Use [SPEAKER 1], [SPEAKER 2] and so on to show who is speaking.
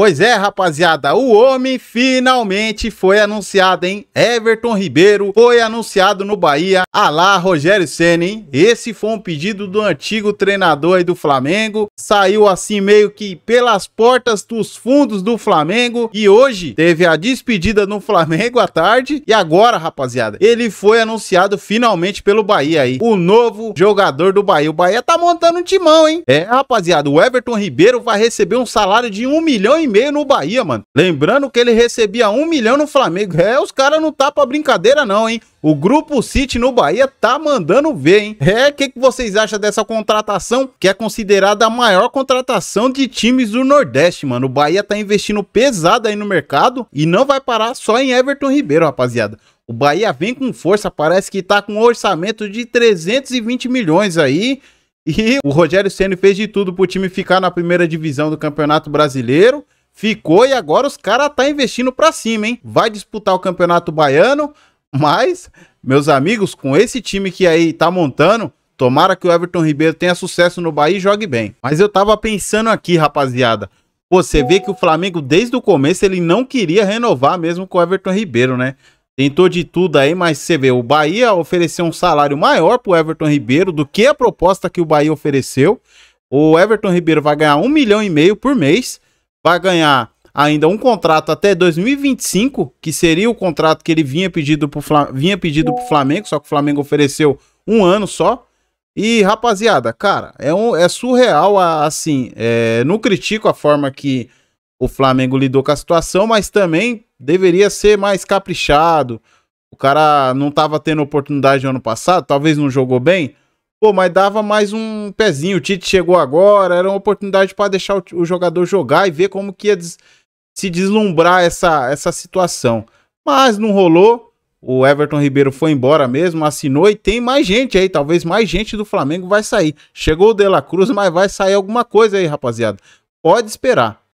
[SPEAKER 1] Pois é, rapaziada, o homem finalmente foi anunciado, hein? Everton Ribeiro foi anunciado no Bahia, a ah lá Rogério Senna, hein? Esse foi um pedido do antigo treinador aí do Flamengo, saiu assim meio que pelas portas dos fundos do Flamengo e hoje teve a despedida no Flamengo à tarde e agora, rapaziada, ele foi anunciado finalmente pelo Bahia aí, o novo jogador do Bahia. O Bahia tá montando um timão, hein? É, rapaziada, o Everton Ribeiro vai receber um salário de um milhão e e meio no Bahia, mano. Lembrando que ele recebia um milhão no Flamengo. É, os caras não tá pra brincadeira não, hein? O Grupo City no Bahia tá mandando ver, hein? É, o que, que vocês acham dessa contratação? Que é considerada a maior contratação de times do Nordeste, mano. O Bahia tá investindo pesado aí no mercado e não vai parar só em Everton Ribeiro, rapaziada. O Bahia vem com força, parece que tá com um orçamento de 320 milhões aí. E o Rogério Ceni fez de tudo pro time ficar na primeira divisão do Campeonato Brasileiro ficou e agora os caras tá investindo para cima, hein? Vai disputar o Campeonato Baiano, mas meus amigos, com esse time que aí tá montando, tomara que o Everton Ribeiro tenha sucesso no Bahia e jogue bem. Mas eu tava pensando aqui, rapaziada, você vê que o Flamengo desde o começo ele não queria renovar mesmo com o Everton Ribeiro, né? Tentou de tudo aí, mas você vê, o Bahia ofereceu um salário maior pro Everton Ribeiro do que a proposta que o Bahia ofereceu. O Everton Ribeiro vai ganhar um milhão e meio por mês vai ganhar ainda um contrato até 2025, que seria o contrato que ele vinha pedido pro o vinha pedido pro Flamengo, só que o Flamengo ofereceu um ano só. E rapaziada, cara, é, um, é surreal assim. É, não critico a forma que o Flamengo lidou com a situação, mas também deveria ser mais caprichado. O cara não estava tendo oportunidade no ano passado, talvez não jogou bem. Pô, mas dava mais um pezinho. O Tite chegou agora, era uma oportunidade para deixar o, o, jogador jogar e ver como que ia des, se deslumbrar essa, essa situação. Mas não rolou. O Everton Ribeiro foi embora mesmo, assinou e tem mais gente aí. Talvez mais gente do Flamengo vai sair. Chegou o De La Cruz, mas vai sair alguma coisa aí, rapaziada. Pode esperar.